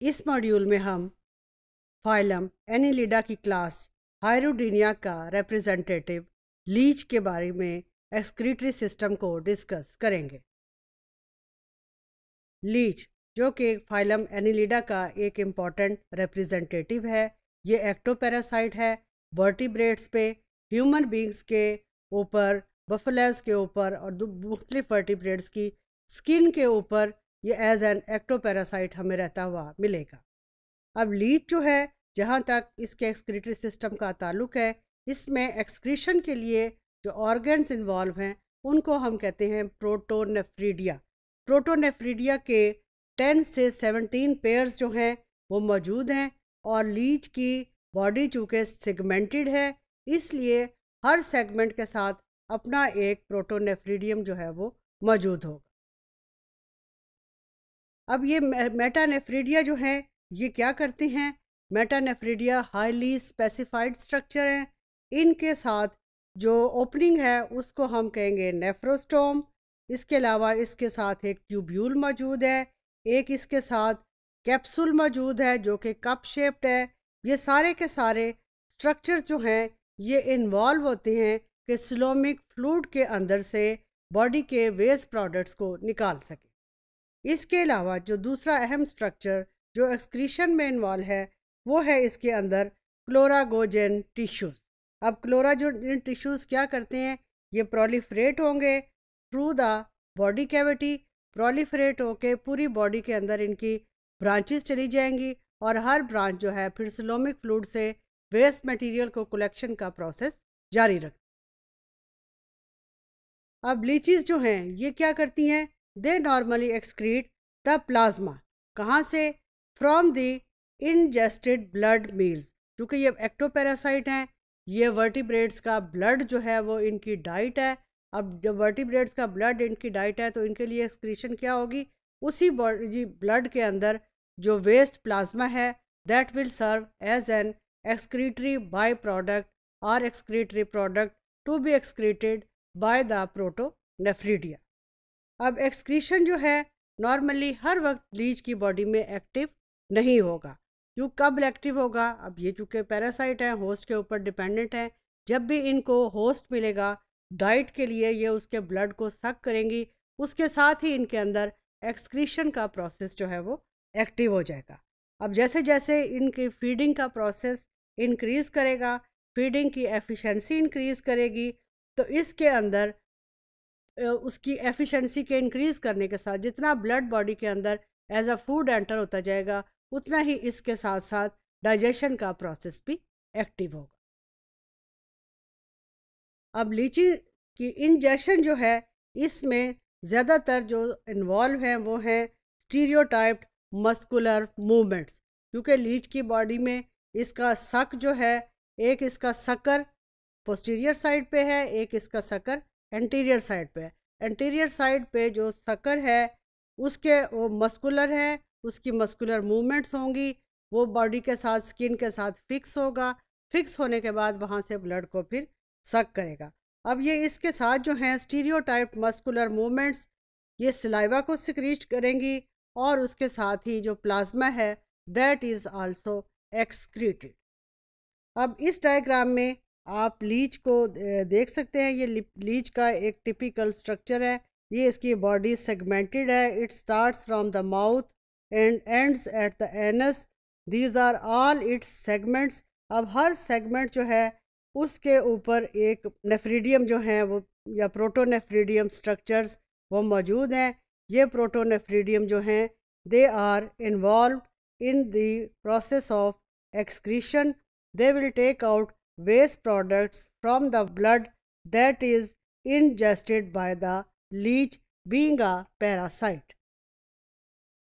इस मॉड्यूल में हम फाइलम एनिलिडा की क्लास हायरोडीनिया का रिप्रेजेंटेटिव लीच के बारे में एक्सक्रीटरी सिस्टम को डिस्कस करेंगे लीच जो कि फाइलम एनिलिडा का एक इम्पॉर्टेंट रिप्रेजेंटेटिव है ये एक्टोपैरासाइट है वर्टिब्रेट्स पे ह्यूमन बींग्स के ऊपर बफलेस के ऊपर और मुख्तलिफ वर्टिब्रेट्स की स्किन के ऊपर ये एज एन एक्टोपैरासाइट हमें रहता हुआ मिलेगा अब लीच जो है जहाँ तक इसके एक्सक्रीटरी सिस्टम का ताल्लुक है इसमें एक्सक्रीशन के लिए जो ऑर्गन्स इन्वॉल्व हैं उनको हम कहते हैं प्रोटोनेफ्रीडिया प्रोटोनेफ्रीडिया के 10 से 17 पेयर्स जो हैं वो मौजूद हैं और लीच की बॉडी चूँकि सेगमेंटेड है इसलिए हर सेगमेंट के साथ अपना एक प्रोटोनेफ्रीडियम जो है वो मौजूद होगा अब ये मेटानेफ्रीडिया जो हैं ये क्या करती हैं मेटानेफ्रीडिया हाईली स्पेसिफाइड स्ट्रक्चर हैं इनके साथ जो ओपनिंग है उसको हम कहेंगे नेफ्रोस्टोम इसके अलावा इसके साथ एक ट्यूब्यूल मौजूद है एक इसके साथ कैप्सूल मौजूद है जो कि कप शेप्ड है ये सारे के सारे स्ट्रक्चर जो हैं ये इन्वॉल्व होते हैं कि स्लोमिक फ्लूड के अंदर से बॉडी के वेस्ट प्रोडक्ट्स को निकाल सकें इसके अलावा जो दूसरा अहम स्ट्रक्चर जो एक्सक्रीशन में इन्वॉल्व है वो है इसके अंदर क्लोरागोजन टिश्यूज़ अब क्लोराजोजन टिश्यूज़ क्या करते हैं ये प्रोलीफ्रेट होंगे through the body cavity proliferate होके पूरी बॉडी के अंदर इनकी ब्रांचेस चली जाएंगी और हर ब्रांच जो है फिर सिलोमिक फ्लूड से वेस्ट मटेरियल को कलेक्शन का प्रोसेस जारी रख अब लीचीज़ जो हैं ये क्या करती हैं they normally excrete the plasma कहाँ से from the ingested blood meals क्योंकि ये एक्टोपैरासाइट हैं ये वर्टिब्रेड्स का ब्लड जो है वो इनकी डाइट है अब जब वर्टिब्रेड्स का ब्लड इनकी डाइट है तो इनके लिए एक्सक्रीशन क्या होगी उसी ब्लड के अंदर जो वेस्ट प्लाज्मा है that will serve as an excretory byproduct और excretory product to be excreted by the nephridia अब एक्सक्रीशन जो है नॉर्मली हर वक्त लीज की बॉडी में एक्टिव नहीं होगा जो कब एक्टिव होगा अब ये चूँकि पैरासाइट है होस्ट के ऊपर डिपेंडेंट हैं जब भी इनको होस्ट मिलेगा डाइट के लिए ये उसके ब्लड को सक करेंगी उसके साथ ही इनके अंदर एक्सक्रीशन का प्रोसेस जो है वो एक्टिव हो जाएगा अब जैसे जैसे इनकी फीडिंग का प्रोसेस इंक्रीज़ करेगा फीडिंग की एफिशिएंसी इंक्रीज़ करेगी तो इसके अंदर उसकी एफिशिएंसी के इंक्रीज़ करने के साथ जितना ब्लड बॉडी के अंदर एज अ फूड एंटर होता जाएगा उतना ही इसके साथ साथ डाइजेशन का प्रोसेस भी एक्टिव होगा अब लीची की इंजेक्शन जो है इसमें ज़्यादातर जो इन्वॉल्व हैं वो हैं स्टीरियोटाइप्ड मस्कुलर मूवमेंट्स क्योंकि लीच की बॉडी में इसका सक जो है एक इसका सकर पोस्टीरियर साइड पे है एक इसका सकर एंटीरियर साइड पे एंटीरियर साइड पे जो सकर है उसके वो मस्कुलर है उसकी मस्कुलर मूवमेंट्स होंगी वो बॉडी के साथ स्किन के साथ फिक्स होगा फिक्स होने के बाद वहाँ से ब्लड को फिर सक करेगा अब ये इसके साथ जो हैं स्टीरियोटाइप मस्कुलर मूवमेंट्स ये सिलाइवा को सिक्रीट करेंगी और उसके साथ ही जो प्लाज्मा है दैट इज़ आल्सो एक्सक्रीटेड अब इस डायग्राम में आप लीच को देख सकते हैं ये लीच का एक टिपिकल स्ट्रक्चर है ये इसकी बॉडी सेगमेंटेड है it starts from the mouth and ends at the anus these are all its segments अब हर सेगमेंट जो है उसके ऊपर एक नेफ्रीडियम जो है वो या प्रोटोनेफ्रीडियम स्ट्रक्चर्स वो मौजूद हैं ये प्रोटोनेफ्रीडियम जो हैं they are involve in the process of excretion they will take out waste products from the blood that is ingested by the leech being a parasite.